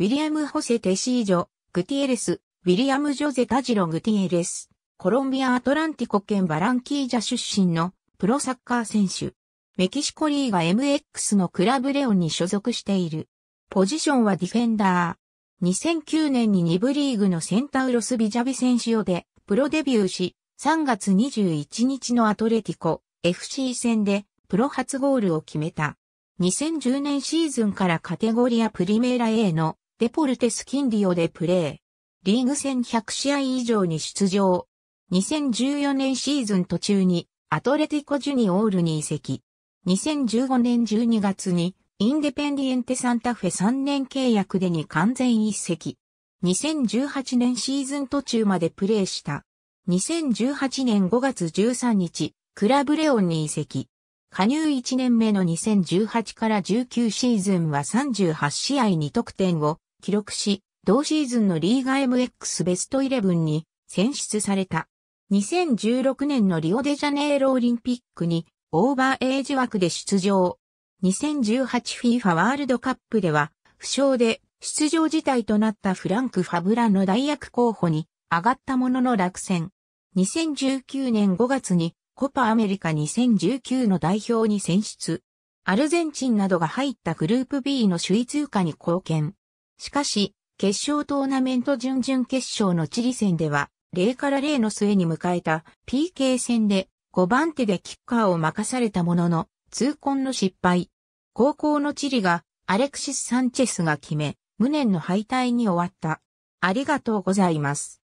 ウィリアム・ホセ・テシージョ、グティエレス、ウィリアム・ジョゼ・タジロ・グティエレス、コロンビア・アトランティコ県バランキージャ出身のプロサッカー選手。メキシコリーガ MX のクラブレオンに所属している。ポジションはディフェンダー。2009年に2部リーグのセンタウロス・ビジャビ選手をでプロデビューし、3月21日のアトレティコ FC 戦でプロ初ゴールを決めた。2010年シーズンからカテゴリアプリメーラ A のデポルテスキンディオでプレー。リーグ戦100試合以上に出場。2014年シーズン途中にアトレティコジュニオールに移籍。2015年12月にインデペンディエンテサンタフェ3年契約でに完全移籍。2018年シーズン途中までプレーした。2018年5月13日、クラブレオンに移籍。加入1年目の2018から19シーズンは38試合に得点を記録し、同シーズンのリーガ MX ベスト11に選出された。2016年のリオデジャネイロオリンピックにオーバーエイジ枠で出場。2018FIFA ワールドカップでは負傷で出場事態となったフランク・ファブラの代役候補に上がったものの落選。2019年5月にコパアメリカ2019の代表に選出。アルゼンチンなどが入ったグループ B の首位通過に貢献。しかし、決勝トーナメント準々決勝のチリ戦では、0から0の末に迎えた PK 戦で5番手でキッカーを任されたものの、痛恨の失敗。高校のチリがアレクシス・サンチェスが決め、無念の敗退に終わった。ありがとうございます。